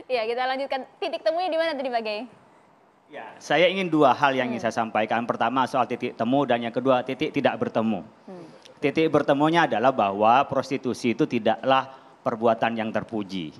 Iya, kita lanjutkan. Titik temunya di mana tadi, Bagai? Ya, saya ingin dua hal yang ingin hmm. saya sampaikan. Pertama soal titik temu dan yang kedua titik tidak bertemu. Hmm. Titik bertemunya adalah bahwa prostitusi itu tidaklah perbuatan yang terpuji.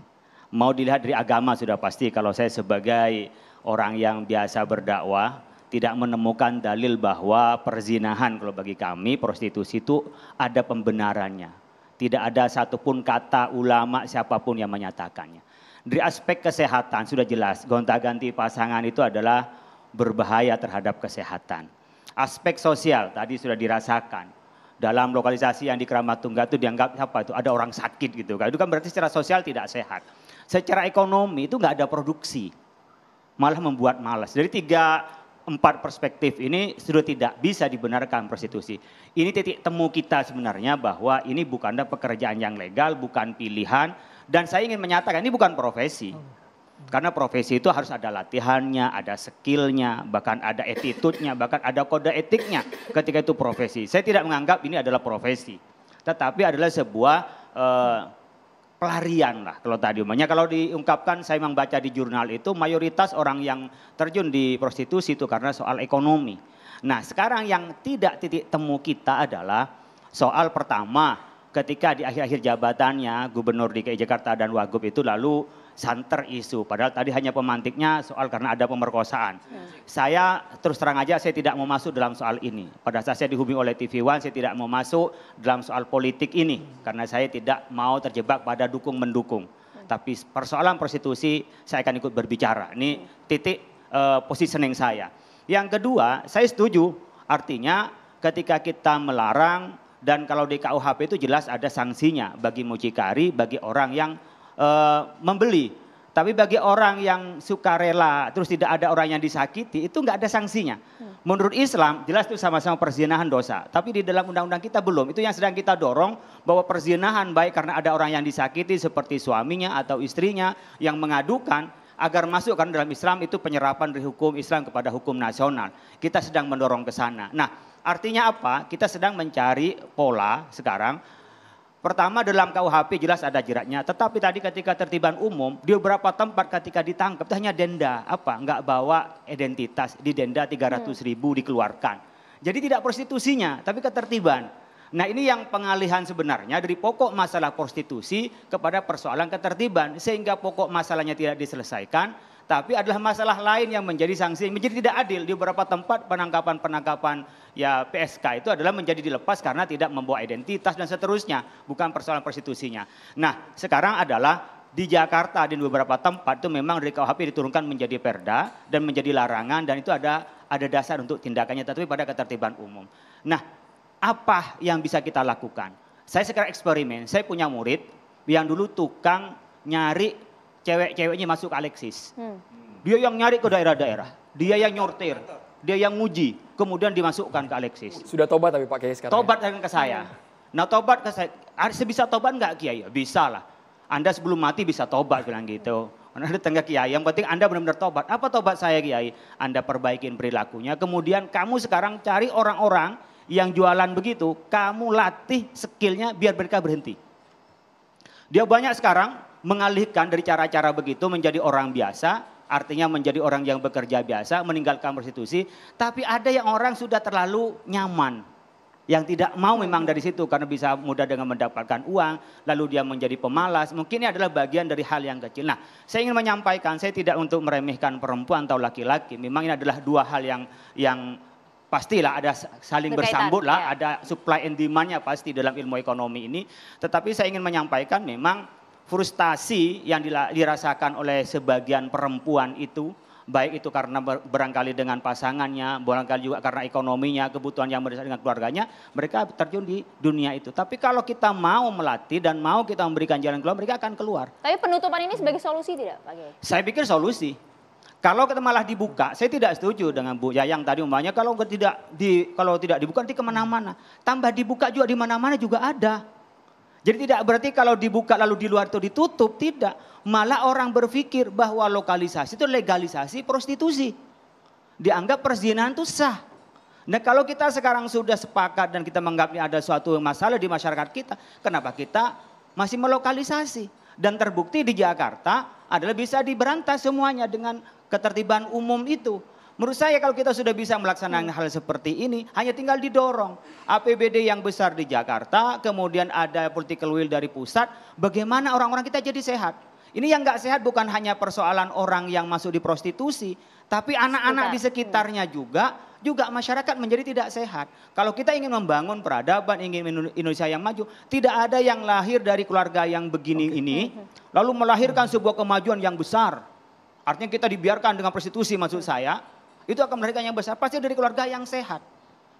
Mau dilihat dari agama sudah pasti kalau saya sebagai orang yang biasa berdakwah tidak menemukan dalil bahwa perzinahan kalau bagi kami prostitusi itu ada pembenarannya. Tidak ada satupun kata ulama siapapun yang menyatakannya. Dari aspek kesehatan sudah jelas, gonta-ganti pasangan itu adalah berbahaya terhadap kesehatan. Aspek sosial tadi sudah dirasakan. Dalam lokalisasi yang di Keramat Tunggal itu dianggap apa itu? Ada orang sakit gitu kan. Itu kan berarti secara sosial tidak sehat. Secara ekonomi itu nggak ada produksi. Malah membuat malas. Jadi tiga empat perspektif ini sudah tidak bisa dibenarkan prostitusi. Ini titik temu kita sebenarnya bahwa ini bukanlah pekerjaan yang legal, bukan pilihan. Dan saya ingin menyatakan ini bukan profesi. Oh. Karena profesi itu harus ada latihannya, ada skillnya, bahkan ada attitude bahkan ada kode etiknya ketika itu profesi. Saya tidak menganggap ini adalah profesi. Tetapi adalah sebuah... Uh, pelarian lah kalau tadi umumnya kalau diungkapkan saya memang baca di jurnal itu mayoritas orang yang terjun di prostitusi itu karena soal ekonomi. Nah, sekarang yang tidak titik temu kita adalah soal pertama ketika di akhir-akhir jabatannya gubernur DKI Jakarta dan wagub itu lalu santer isu. Padahal tadi hanya pemantiknya soal karena ada pemerkosaan. Ya. Saya terus terang aja saya tidak mau masuk dalam soal ini. Pada saat saya dihubungi oleh TV One, saya tidak mau masuk dalam soal politik ini. Karena saya tidak mau terjebak pada dukung-mendukung. Ya. Tapi persoalan prostitusi saya akan ikut berbicara. Ini titik uh, positioning saya. Yang kedua, saya setuju. Artinya ketika kita melarang dan kalau di KUHP itu jelas ada sanksinya bagi mucikari, bagi orang yang uh, membeli. Tapi bagi orang yang suka rela terus tidak ada orang yang disakiti itu nggak ada sanksinya. Hmm. Menurut Islam jelas itu sama-sama perzinahan dosa. Tapi di dalam undang-undang kita belum. Itu yang sedang kita dorong bahwa perzinahan baik karena ada orang yang disakiti seperti suaminya atau istrinya yang mengadukan agar masuk karena dalam Islam itu penyerapan dari hukum Islam kepada hukum nasional. Kita sedang mendorong ke sana. Nah, artinya apa? Kita sedang mencari pola sekarang Pertama dalam KUHP jelas ada jeratnya, tetapi tadi ketika tertiban umum di beberapa tempat ketika ditangkap itu hanya denda, apa? Enggak bawa identitas, di denda 300 ribu hmm. dikeluarkan. Jadi tidak prostitusinya, tapi ketertiban. Nah ini yang pengalihan sebenarnya dari pokok masalah prostitusi kepada persoalan ketertiban. Sehingga pokok masalahnya tidak diselesaikan, tapi adalah masalah lain yang menjadi sanksi, menjadi tidak adil di beberapa tempat penangkapan-penangkapan ya PSK itu adalah menjadi dilepas karena tidak membawa identitas dan seterusnya, bukan persoalan prostitusinya. Nah, sekarang adalah di Jakarta di beberapa tempat itu memang dari KUHP diturunkan menjadi perda dan menjadi larangan dan itu ada ada dasar untuk tindakannya tetapi pada ketertiban umum. Nah, apa yang bisa kita lakukan? Saya sekarang eksperimen, saya punya murid yang dulu tukang nyari cewek-ceweknya masuk Alexis. Hmm. Dia yang nyari ke daerah-daerah, dia yang nyortir, dia yang nguji, kemudian dimasukkan ke Alexis. Sudah tobat tapi Pak Kiai sekarang. Ya? Tobat ya? ke saya. Hmm. Nah tobat ke saya, sebisa tobat nggak Kiai? Ya, bisa lah. Anda sebelum mati bisa tobat bilang gitu. Karena ada tengah kiai, yang penting Anda benar-benar tobat. Apa tobat saya kiai? Anda perbaikin perilakunya. Kemudian kamu sekarang cari orang-orang yang jualan begitu, kamu latih skillnya biar mereka berhenti. Dia banyak sekarang mengalihkan dari cara-cara begitu menjadi orang biasa, artinya menjadi orang yang bekerja biasa, meninggalkan prostitusi, tapi ada yang orang sudah terlalu nyaman yang tidak mau memang dari situ karena bisa mudah dengan mendapatkan uang, lalu dia menjadi pemalas. Mungkin ini adalah bagian dari hal yang kecil. Nah, saya ingin menyampaikan, saya tidak untuk meremehkan perempuan atau laki-laki. Memang ini adalah dua hal yang yang pastilah ada saling bersambut lah, ya. ada supply and demandnya pasti dalam ilmu ekonomi ini. Tetapi saya ingin menyampaikan memang frustasi yang dirasakan oleh sebagian perempuan itu baik itu karena berangkali dengan pasangannya, barangkali juga karena ekonominya, kebutuhan yang berdasarkan dengan keluarganya, mereka terjun di dunia itu. Tapi kalau kita mau melatih dan mau kita memberikan jalan keluar, mereka akan keluar. Tapi penutupan ini sebagai solusi tidak, Pak Gaya? Saya pikir solusi. Kalau kita malah dibuka, saya tidak setuju dengan Bu Yayang tadi umpamanya kalau tidak di kalau tidak dibuka nanti kemana-mana. Tambah dibuka juga di mana-mana juga ada. Jadi tidak berarti kalau dibuka lalu di luar itu ditutup, tidak. Malah orang berpikir bahwa lokalisasi itu legalisasi prostitusi. Dianggap perzinahan itu sah. Nah kalau kita sekarang sudah sepakat dan kita menganggap ada suatu masalah di masyarakat kita, kenapa kita masih melokalisasi? Dan terbukti di Jakarta adalah bisa diberantas semuanya dengan ketertiban umum itu. Menurut saya kalau kita sudah bisa melaksanakan hal seperti ini, hanya tinggal didorong. APBD yang besar di Jakarta, kemudian ada political will dari pusat, bagaimana orang-orang kita jadi sehat. Ini yang gak sehat bukan hanya persoalan orang yang masuk di prostitusi, tapi anak-anak di sekitarnya juga, juga masyarakat menjadi tidak sehat. Kalau kita ingin membangun peradaban, ingin Indonesia yang maju, tidak ada yang lahir dari keluarga yang begini okay. ini, lalu melahirkan sebuah kemajuan yang besar. Artinya kita dibiarkan dengan prostitusi maksud saya, itu akan melahirkan yang besar. Pasti dari keluarga yang sehat.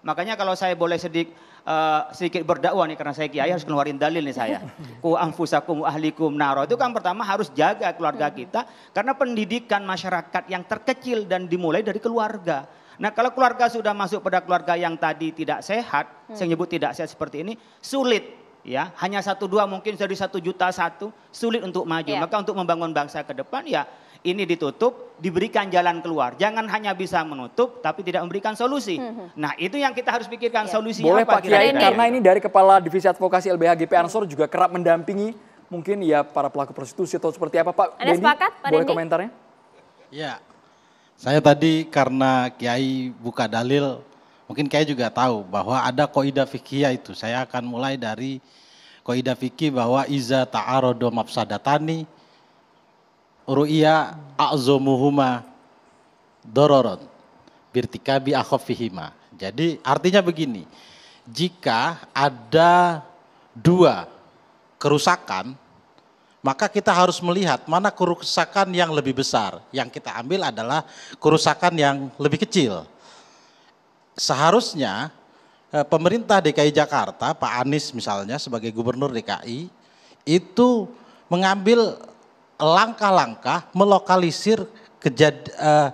Makanya kalau saya boleh sedik, uh, sedikit berdakwah nih karena saya kiai harus keluarin dalil nih saya. Ku amfusakum ahlikum naro. Itu kan pertama harus jaga keluarga hmm. kita karena pendidikan masyarakat yang terkecil dan dimulai dari keluarga. Nah kalau keluarga sudah masuk pada keluarga yang tadi tidak sehat, hmm. saya nyebut tidak sehat seperti ini, sulit ya hanya satu dua mungkin dari satu juta satu sulit untuk maju. Yeah. Maka untuk membangun bangsa ke depan ya ini ditutup, diberikan jalan keluar. Jangan hanya bisa menutup, tapi tidak memberikan solusi. Hmm. Nah, itu yang kita harus pikirkan ya. solusi Boleh apa. Boleh Pak Kiai, karena ini dari Kepala Divisi Advokasi LBH GP Ansor juga kerap mendampingi mungkin ya para pelaku prostitusi atau seperti apa Pak. Anda Denny, sepakat Pak Boleh komentarnya? Ya, saya tadi karena Kiai buka dalil, mungkin Kiai juga tahu bahwa ada koida fikia itu. Saya akan mulai dari koida fikih bahwa iza ta'arodo mafsadatani, ru'iya a'zomuhuma dororon birtikabi akhofihima. Jadi artinya begini, jika ada dua kerusakan, maka kita harus melihat mana kerusakan yang lebih besar. Yang kita ambil adalah kerusakan yang lebih kecil. Seharusnya eh, pemerintah DKI Jakarta, Pak Anies misalnya sebagai gubernur DKI, itu mengambil langkah-langkah melokalisir kejad, eh,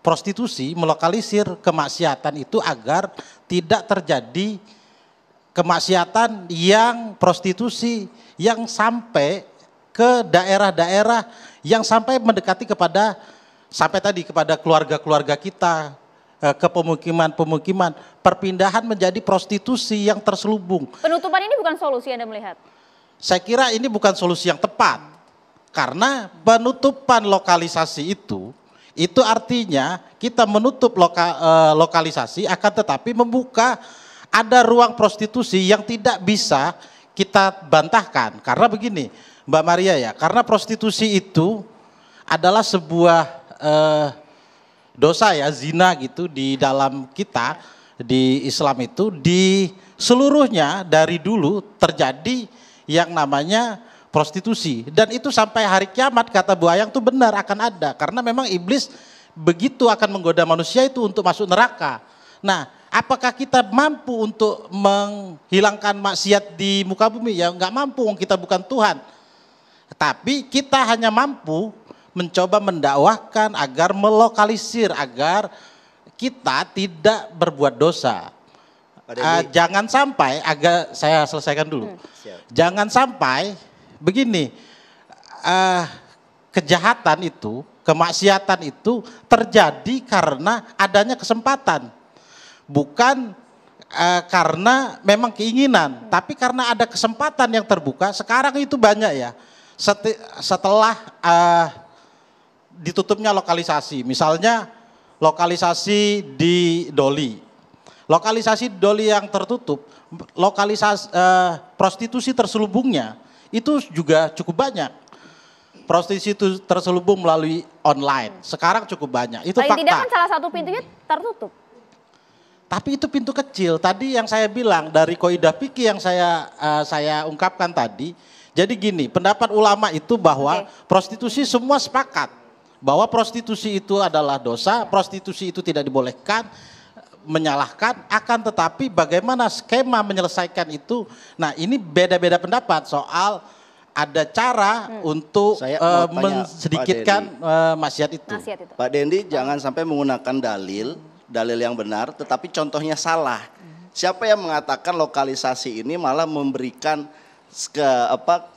prostitusi, melokalisir kemaksiatan itu agar tidak terjadi kemaksiatan yang prostitusi yang sampai ke daerah-daerah yang sampai mendekati kepada sampai tadi kepada keluarga-keluarga kita eh, ke pemukiman-pemukiman perpindahan menjadi prostitusi yang terselubung. Penutupan ini bukan solusi Anda melihat? Saya kira ini bukan solusi yang tepat karena penutupan lokalisasi itu, itu artinya kita menutup loka, eh, lokalisasi akan tetapi membuka ada ruang prostitusi yang tidak bisa kita bantahkan. Karena begini Mbak Maria ya, karena prostitusi itu adalah sebuah eh, dosa ya, zina gitu di dalam kita di Islam itu di seluruhnya dari dulu terjadi yang namanya prostitusi. Dan itu sampai hari kiamat kata Bu Ayang tuh benar akan ada. Karena memang iblis begitu akan menggoda manusia itu untuk masuk neraka. Nah apakah kita mampu untuk menghilangkan maksiat di muka bumi? Ya nggak mampu, kita bukan Tuhan. Tapi kita hanya mampu mencoba mendakwahkan agar melokalisir, agar kita tidak berbuat dosa. Uh, jangan sampai, agak saya selesaikan dulu. Hmm. Jangan sampai begini, uh, kejahatan itu, kemaksiatan itu terjadi karena adanya kesempatan, bukan uh, karena memang keinginan, tapi karena ada kesempatan yang terbuka. Sekarang itu banyak ya, Seti setelah uh, ditutupnya lokalisasi, misalnya lokalisasi di Doli, lokalisasi doli yang tertutup, lokalisasi uh, prostitusi terselubungnya itu juga cukup banyak. Prostitusi itu terselubung melalui online. Sekarang cukup banyak. Itu Paling fakta. tidak kan salah satu pintunya tertutup. Tapi itu pintu kecil. Tadi yang saya bilang dari koidah fikih yang saya uh, saya ungkapkan tadi. Jadi gini, pendapat ulama itu bahwa okay. prostitusi semua sepakat bahwa prostitusi itu adalah dosa, prostitusi itu tidak dibolehkan, menyalahkan, akan tetapi bagaimana skema menyelesaikan itu. Nah ini beda-beda pendapat soal ada cara hmm. untuk Saya eh, uh, mensedikitkan uh, eh, maksiat itu. itu. Pak Dendi jangan sampai menggunakan dalil, dalil yang benar, tetapi contohnya salah. Hmm. Siapa yang mengatakan lokalisasi ini malah memberikan ke apa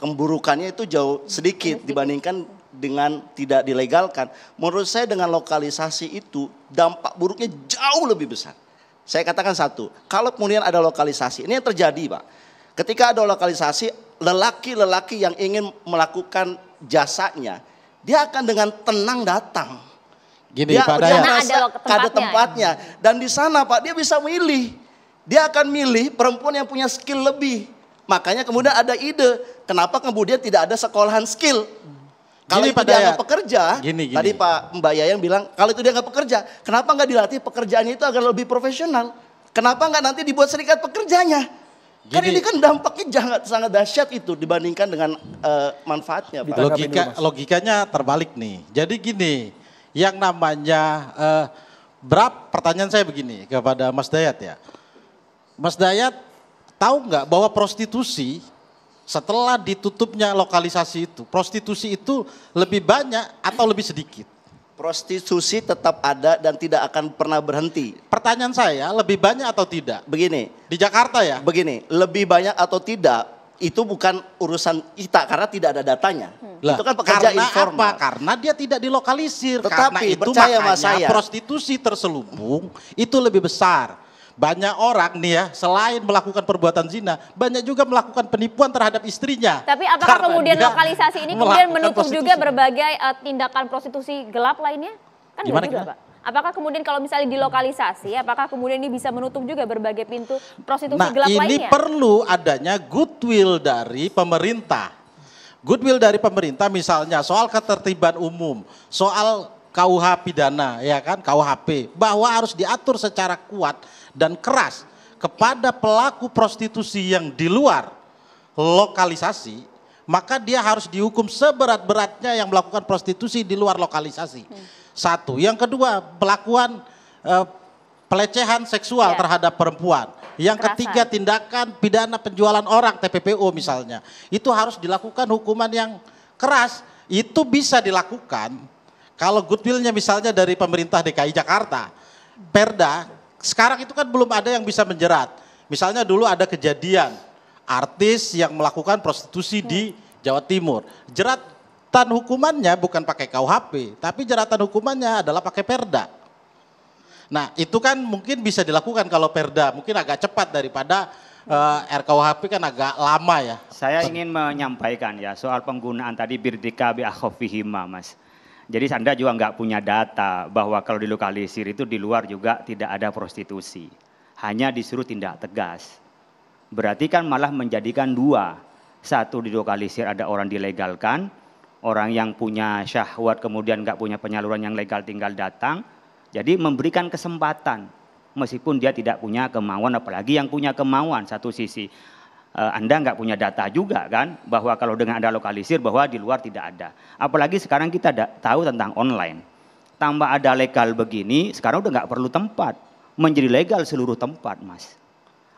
kemburukannya itu jauh sedikit dibandingkan dengan tidak dilegalkan, menurut saya dengan lokalisasi itu dampak buruknya jauh lebih besar. Saya katakan satu, kalau kemudian ada lokalisasi, ini yang terjadi Pak. Ketika ada lokalisasi, lelaki-lelaki yang ingin melakukan jasanya, dia akan dengan tenang datang. Gini, dia, Pak dia merasa ada, tempatnya. ada tempatnya. Dan di sana Pak, dia bisa milih. Dia akan milih perempuan yang punya skill lebih. Makanya kemudian ada ide, kenapa kemudian tidak ada sekolahan skill kalau gini, itu dia nggak ya, pekerja, gini, gini. tadi Pak Mbak Yayang bilang kalau itu dia nggak pekerja, kenapa nggak dilatih pekerjaannya itu agar lebih profesional? Kenapa nggak nanti dibuat serikat pekerjanya? Kan gini, kan ini kan dampaknya sangat sangat dahsyat itu dibandingkan dengan uh, manfaatnya. Pak. Logika logikanya terbalik nih. Jadi gini, yang namanya uh, berap pertanyaan saya begini kepada Mas Dayat ya. Mas Dayat tahu nggak bahwa prostitusi setelah ditutupnya lokalisasi itu, prostitusi itu lebih banyak atau lebih sedikit? Prostitusi tetap ada dan tidak akan pernah berhenti. Pertanyaan saya, lebih banyak atau tidak? Begini. Di Jakarta ya? Begini, lebih banyak atau tidak itu bukan urusan kita karena tidak ada datanya. Hmm. Itu kan pekerja karena informal. Apa? Karena dia tidak dilokalisir. Tetapi karena itu percaya makanya saya. prostitusi terselubung itu lebih besar banyak orang nih ya, selain melakukan perbuatan zina, banyak juga melakukan penipuan terhadap istrinya. Tapi apakah kemudian lokalisasi ini kemudian menutup prostitusi. juga berbagai uh, tindakan prostitusi gelap lainnya? Kan gitu gimana, juga, gimana? Pak. Apakah kemudian kalau misalnya dilokalisasi, apakah kemudian ini bisa menutup juga berbagai pintu prostitusi nah, gelap ini lainnya? ini perlu adanya goodwill dari pemerintah. Goodwill dari pemerintah misalnya soal ketertiban umum, soal KUH pidana ya kan KUHP bahwa harus diatur secara kuat dan keras kepada pelaku prostitusi yang di luar lokalisasi, maka dia harus dihukum seberat-beratnya yang melakukan prostitusi di luar lokalisasi. Hmm. Satu. Yang kedua, pelakuan eh, pelecehan seksual ya. terhadap perempuan. Yang Kerasan. ketiga, tindakan pidana penjualan orang TPPO misalnya. Itu harus dilakukan hukuman yang keras. Itu bisa dilakukan kalau goodwillnya misalnya dari pemerintah DKI Jakarta. Perda sekarang itu kan belum ada yang bisa menjerat. Misalnya dulu ada kejadian artis yang melakukan prostitusi hmm. di Jawa Timur. Jeratan hukumannya bukan pakai KUHP, tapi jeratan hukumannya adalah pakai Perda. Nah, itu kan mungkin bisa dilakukan kalau Perda, mungkin agak cepat daripada uh, eh, RKUHP kan agak lama ya. Saya ingin menyampaikan ya soal penggunaan tadi birdika bi akhofihima, Mas jadi Anda juga nggak punya data bahwa kalau dilokalisir itu di luar juga tidak ada prostitusi. Hanya disuruh tindak tegas. Berarti kan malah menjadikan dua. Satu dilokalisir ada orang dilegalkan, orang yang punya syahwat kemudian nggak punya penyaluran yang legal tinggal datang. Jadi memberikan kesempatan meskipun dia tidak punya kemauan apalagi yang punya kemauan satu sisi Eh, anda nggak punya data juga kan bahwa kalau dengan ada lokalisir bahwa di luar tidak ada. Apalagi sekarang kita tahu tentang online. Tambah ada legal begini, sekarang udah nggak perlu tempat. Menjadi legal seluruh tempat mas.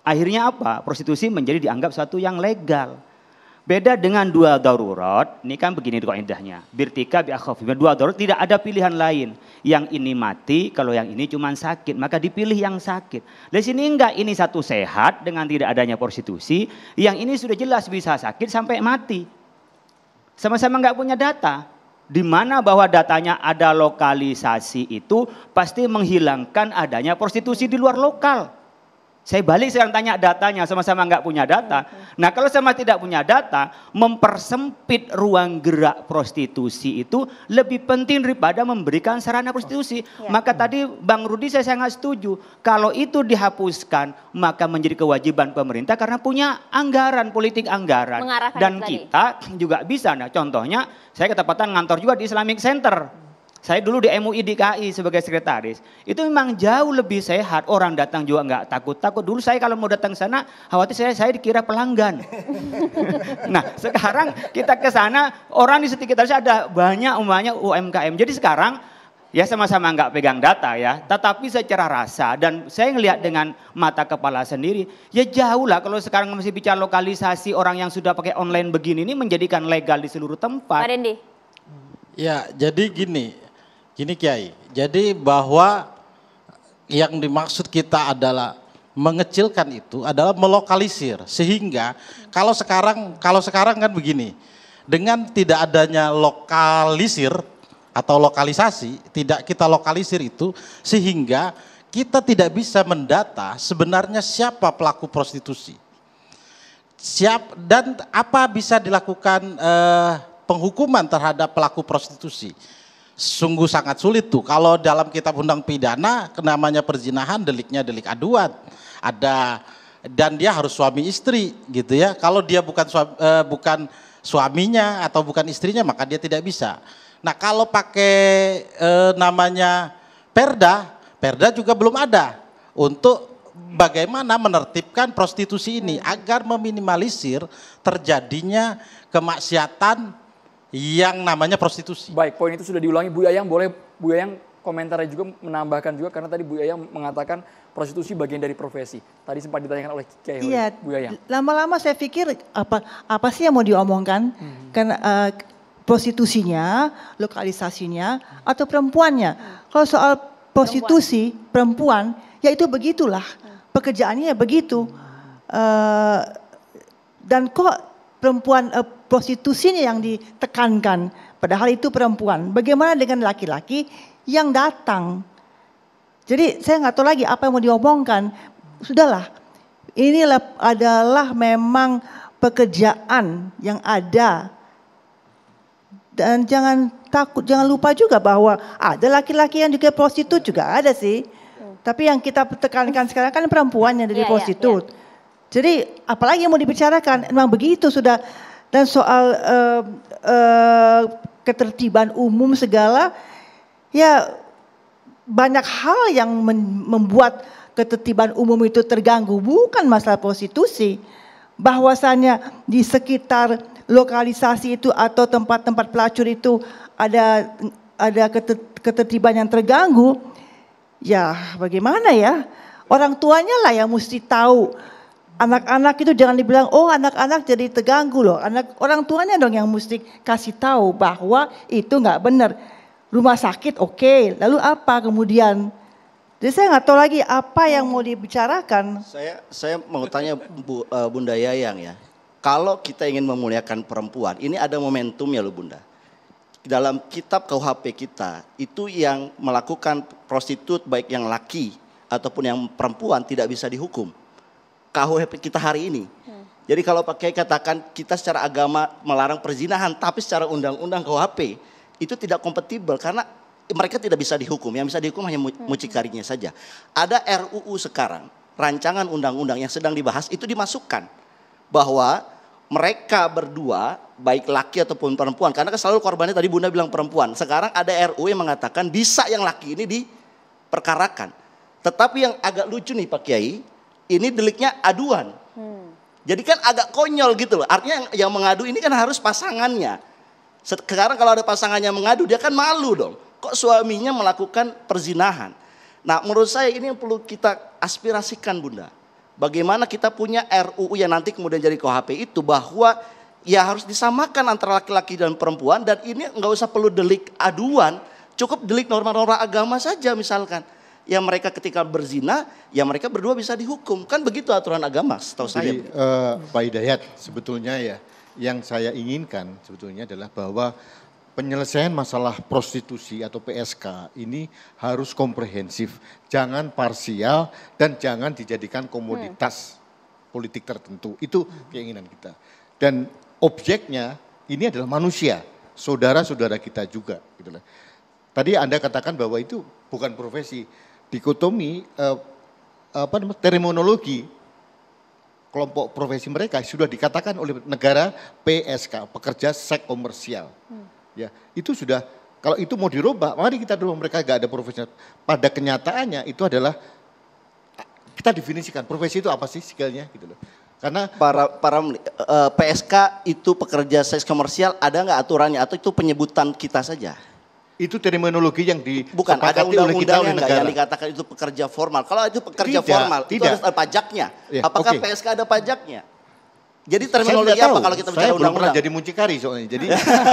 Akhirnya apa? Prostitusi menjadi dianggap satu yang legal. Beda dengan dua darurat, ini kan begini kok indahnya. Birtika bi Dua darurat tidak ada pilihan lain. Yang ini mati, kalau yang ini cuma sakit, maka dipilih yang sakit. Di sini enggak, ini satu sehat dengan tidak adanya prostitusi, yang ini sudah jelas bisa sakit sampai mati. Sama-sama enggak punya data. Di mana bahwa datanya ada lokalisasi itu pasti menghilangkan adanya prostitusi di luar lokal. Saya balik sekarang tanya datanya, sama-sama nggak punya data. Nah kalau sama tidak punya data, mempersempit ruang gerak prostitusi itu lebih penting daripada memberikan sarana prostitusi. Oh, iya. Maka tadi Bang Rudi saya sangat setuju, kalau itu dihapuskan maka menjadi kewajiban pemerintah karena punya anggaran, politik anggaran. Dan kita juga bisa, nah contohnya saya ketepatan ngantor juga di Islamic Center saya dulu di MUI DKI sebagai sekretaris. Itu memang jauh lebih sehat. Orang datang juga nggak takut-takut. Dulu saya kalau mau datang sana, khawatir saya saya dikira pelanggan. nah sekarang kita ke sana, orang di sekitar saya ada banyak umumnya UMKM. Jadi sekarang ya sama-sama nggak pegang data ya. Tetapi secara rasa dan saya ngelihat dengan mata kepala sendiri, ya jauh lah kalau sekarang masih bicara lokalisasi orang yang sudah pakai online begini ini menjadikan legal di seluruh tempat. Pak Rendi Ya, jadi gini, Gini Kiai, jadi bahwa yang dimaksud kita adalah mengecilkan itu adalah melokalisir sehingga kalau sekarang kalau sekarang kan begini dengan tidak adanya lokalisir atau lokalisasi tidak kita lokalisir itu sehingga kita tidak bisa mendata sebenarnya siapa pelaku prostitusi siap dan apa bisa dilakukan eh, penghukuman terhadap pelaku prostitusi sungguh sangat sulit tuh. Kalau dalam kitab undang pidana, namanya perzinahan, deliknya delik aduan. Ada dan dia harus suami istri gitu ya. Kalau dia bukan suami, eh, bukan suaminya atau bukan istrinya, maka dia tidak bisa. Nah kalau pakai eh, namanya perda, perda juga belum ada untuk bagaimana menertibkan prostitusi ini agar meminimalisir terjadinya kemaksiatan yang namanya prostitusi. Baik, poin itu sudah diulangi Bu Yayang. Boleh Bu Yayang komentarnya juga menambahkan juga karena tadi Bu Yayang mengatakan prostitusi bagian dari profesi. Tadi sempat ditanyakan oleh Kiai iya, Bu Yayang. Lama-lama saya pikir apa apa sih yang mau diomongkan? Hmm. Karena uh, prostitusinya, lokalisasinya atau perempuannya. Kalau soal prostitusi perempuan, perempuan ya itu begitulah. Pekerjaannya ya begitu. Hmm. Eh, dan kok perempuan eh, prostitusinya yang ditekankan. Padahal itu perempuan. Bagaimana dengan laki-laki yang datang? Jadi saya nggak tahu lagi apa yang mau diomongkan. Sudahlah, ini adalah memang pekerjaan yang ada. Dan jangan takut, jangan lupa juga bahwa ada laki-laki yang juga prostitut juga ada sih. Tapi yang kita tekankan sekarang kan perempuan yang jadi yeah, ya, ya. prostitut. Yeah, yeah. Jadi apalagi yang mau dibicarakan, memang begitu sudah dan soal uh, uh, ketertiban umum segala, ya banyak hal yang membuat ketertiban umum itu terganggu. Bukan masalah prostitusi. bahwasanya di sekitar lokalisasi itu atau tempat-tempat pelacur itu ada ada ketertiban yang terganggu, ya bagaimana ya? Orang tuanya lah yang mesti tahu anak-anak itu jangan dibilang oh anak-anak jadi terganggu loh. Anak orang tuanya dong yang mesti kasih tahu bahwa itu nggak benar. Rumah sakit oke, okay. lalu apa kemudian? Jadi saya nggak tahu lagi apa yang mau dibicarakan. Saya saya mau tanya Bu, uh, Bunda Yayang ya. Kalau kita ingin memuliakan perempuan, ini ada momentum ya loh Bunda. Dalam kitab KUHP kita, itu yang melakukan prostitut baik yang laki ataupun yang perempuan tidak bisa dihukum KUHP kita hari ini. Hmm. Jadi kalau pakai katakan kita secara agama melarang perzinahan, tapi secara undang-undang KUHP itu tidak kompatibel karena mereka tidak bisa dihukum. Yang bisa dihukum hanya hmm. mucikarinya saja. Ada RUU sekarang, rancangan undang-undang yang sedang dibahas itu dimasukkan bahwa mereka berdua baik laki ataupun perempuan karena kan selalu korbannya tadi Bunda bilang perempuan. Sekarang ada RUU yang mengatakan bisa yang laki ini diperkarakan. Tetapi yang agak lucu nih Pak Kiai, ini deliknya aduan. Hmm. Jadi kan agak konyol gitu loh. Artinya yang, yang mengadu ini kan harus pasangannya. Sekarang kalau ada pasangannya mengadu dia kan malu dong. Kok suaminya melakukan perzinahan? Nah menurut saya ini yang perlu kita aspirasikan bunda. Bagaimana kita punya RUU yang nanti kemudian jadi KHP itu bahwa ya harus disamakan antara laki-laki dan perempuan dan ini nggak usah perlu delik aduan, cukup delik norma-norma agama saja misalkan ya mereka ketika berzina, ya mereka berdua bisa dihukum. Kan begitu aturan agama, setahu saya. Jadi, uh, eh, Pak Hidayat, sebetulnya ya yang saya inginkan sebetulnya adalah bahwa penyelesaian masalah prostitusi atau PSK ini harus komprehensif, jangan parsial dan jangan dijadikan komoditas hmm. politik tertentu. Itu keinginan kita. Dan objeknya ini adalah manusia, saudara-saudara kita juga gitu Tadi Anda katakan bahwa itu bukan profesi dikotomi eh, apa namanya terminologi kelompok profesi mereka sudah dikatakan oleh negara PSK pekerja seks komersial hmm. ya itu sudah kalau itu mau dirubah mari kita dulu mereka gak ada profesi pada kenyataannya itu adalah kita definisikan profesi itu apa sih skillnya gitu loh karena para para uh, eh, PSK itu pekerja seks komersial ada nggak aturannya atau itu penyebutan kita saja itu terminologi yang di bukan ada undang-undang yang nggak yang dikatakan itu pekerja formal. Kalau itu pekerja tidak, formal tidak. itu harus ada pajaknya. Ya, Apakah okay. PSK ada pajaknya? Jadi terminologi apa kalau kita bicara undang-undang? Saya jadi muncikari soalnya. Jadi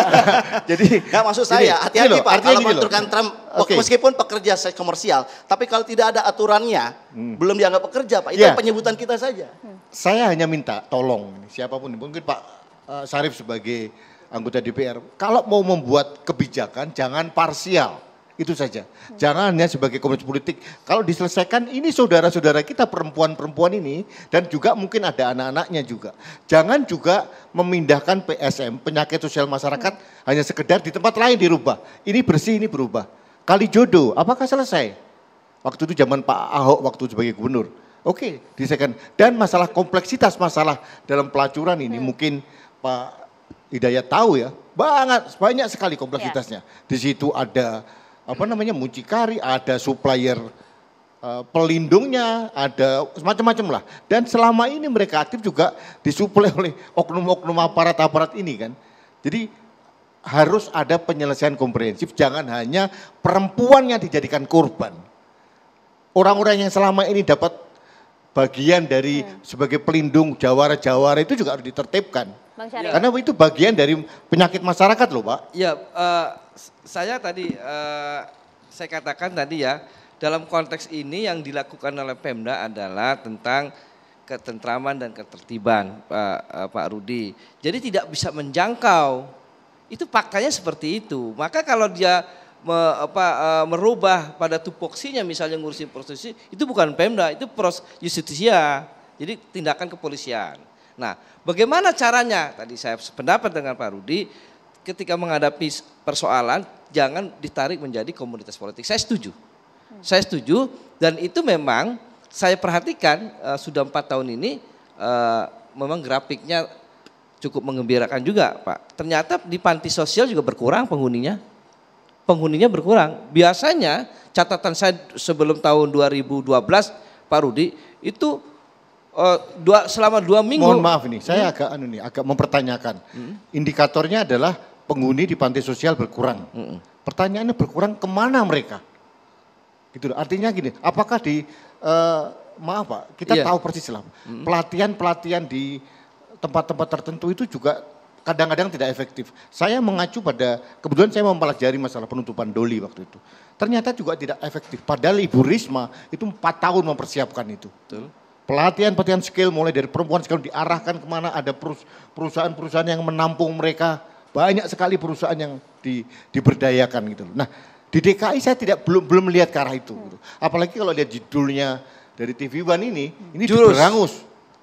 jadi nggak maksud saya hati-hati Pak artinya kalau menuturkan Trump okay. meskipun pekerja komersial, tapi kalau tidak ada aturannya hmm. belum dianggap pekerja Pak. Itu ya. penyebutan kita saja. Saya hanya minta tolong siapapun mungkin Pak uh, Sarif sebagai anggota DPR. Kalau mau membuat kebijakan jangan parsial. Itu saja. Jangan hanya sebagai komunitas politik. Kalau diselesaikan ini saudara-saudara kita perempuan-perempuan ini dan juga mungkin ada anak-anaknya juga. Jangan juga memindahkan PSM, penyakit sosial masyarakat hmm. hanya sekedar di tempat lain dirubah. Ini bersih, ini berubah. Kali jodoh, apakah selesai? Waktu itu zaman Pak Ahok waktu sebagai gubernur. Oke, okay, diselesaikan. Dan masalah kompleksitas masalah dalam pelacuran ini hmm. mungkin Pak Hidayat tahu ya, banget banyak sekali kompleksitasnya. Ya. Di situ ada apa namanya mucikari, ada supplier uh, pelindungnya, ada macam-macam lah. Dan selama ini mereka aktif juga disuplai oleh oknum-oknum aparat-aparat ini kan. Jadi harus ada penyelesaian komprehensif, jangan hanya perempuan yang dijadikan korban. Orang-orang yang selama ini dapat bagian dari iya. sebagai pelindung jawara-jawara itu juga harus ditertibkan. Bang Karena itu bagian dari penyakit masyarakat loh Pak. Ya, uh, saya tadi, uh, saya katakan tadi ya, dalam konteks ini yang dilakukan oleh Pemda adalah tentang ketentraman dan ketertiban Pak, uh, Pak Rudi. Jadi tidak bisa menjangkau. Itu faktanya seperti itu. Maka kalau dia me, apa, merubah pada tupoksinya misalnya ngurusin prostitusi, itu bukan Pemda, itu pros justisia. Jadi tindakan kepolisian. Nah, bagaimana caranya? Tadi saya sependapat dengan Pak Rudi, ketika menghadapi persoalan jangan ditarik menjadi komunitas politik. Saya setuju. Saya setuju dan itu memang saya perhatikan uh, sudah empat tahun ini uh, memang grafiknya cukup mengembirakan juga, Pak. Ternyata di panti sosial juga berkurang penghuninya. Penghuninya berkurang. Biasanya catatan saya sebelum tahun 2012 Pak Rudi itu uh, dua selama dua minggu. Mohon maaf nih, saya hmm. agak anu nih, agak mempertanyakan. Hmm. Indikatornya adalah penghuni di panti sosial berkurang. Hmm. Pertanyaannya berkurang kemana mereka? Gitu. Artinya gini, apakah di uh, maaf pak, kita yeah. tahu persis lah. Hmm. Pelatihan pelatihan di tempat-tempat tertentu itu juga kadang-kadang tidak efektif. Saya mengacu pada kebetulan saya mempelajari masalah penutupan doli waktu itu. Ternyata juga tidak efektif. Padahal Ibu Risma itu empat tahun mempersiapkan itu. Betul. Pelatihan-pelatihan skill mulai dari perempuan sekarang diarahkan kemana ada perusahaan-perusahaan yang menampung mereka. Banyak sekali perusahaan yang di, diberdayakan gitu Nah di DKI saya tidak belum belum melihat ke arah itu. Gitu. Apalagi kalau lihat judulnya dari TV One ini, ini jurus. Ya.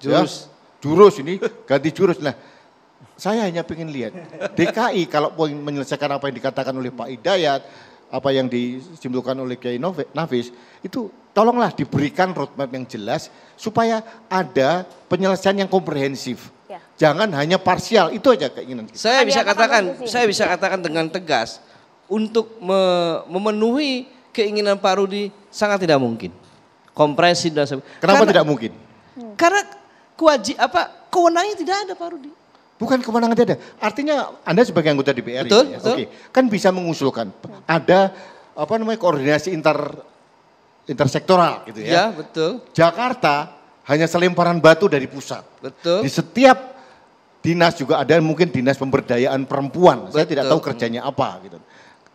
Jurus. Ya, jurus ini ganti jurus. Nah saya hanya ingin lihat DKI kalau mau menyelesaikan apa yang dikatakan oleh Pak Idayat apa yang disimpulkan oleh Kiai Nafis itu tolonglah diberikan roadmap yang jelas supaya ada penyelesaian yang komprehensif. Ya. Jangan hanya parsial, itu aja keinginan kita. Saya bisa katakan, saya bisa katakan dengan tegas untuk memenuhi keinginan Pak Rudi sangat tidak mungkin. Kompresi dan Kenapa karena, tidak mungkin? Karena kewajib apa kewenangannya tidak ada Pak Rudi. Bukan kewenangan tidak. Artinya Anda sebagai anggota DPR betul, ya. Betul. Oke. Kan bisa mengusulkan. Ada apa namanya koordinasi inter intersektoral gitu ya. Ya, betul. Jakarta hanya selemparan batu dari pusat. Betul. Di setiap dinas juga ada mungkin dinas pemberdayaan perempuan. Betul. Saya tidak tahu kerjanya apa gitu.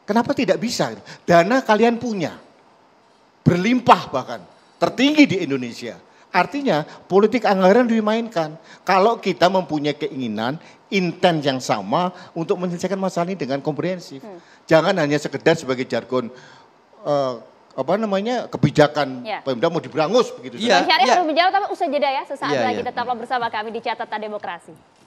Kenapa tidak bisa? Gitu? Dana kalian punya. Berlimpah bahkan. Tertinggi di Indonesia Artinya politik anggaran dimainkan. Kalau kita mempunyai keinginan, intent yang sama untuk menyelesaikan masalah ini dengan komprehensif. Hmm. Jangan hanya sekedar sebagai jargon uh, apa namanya kebijakan yeah. Pemda mau diberangus begitu. Iya. Ya. Iya. Iya. Iya. tapi usai jeda ya sesaat Iya. lagi Iya. tetaplah bersama kami di catatan demokrasi.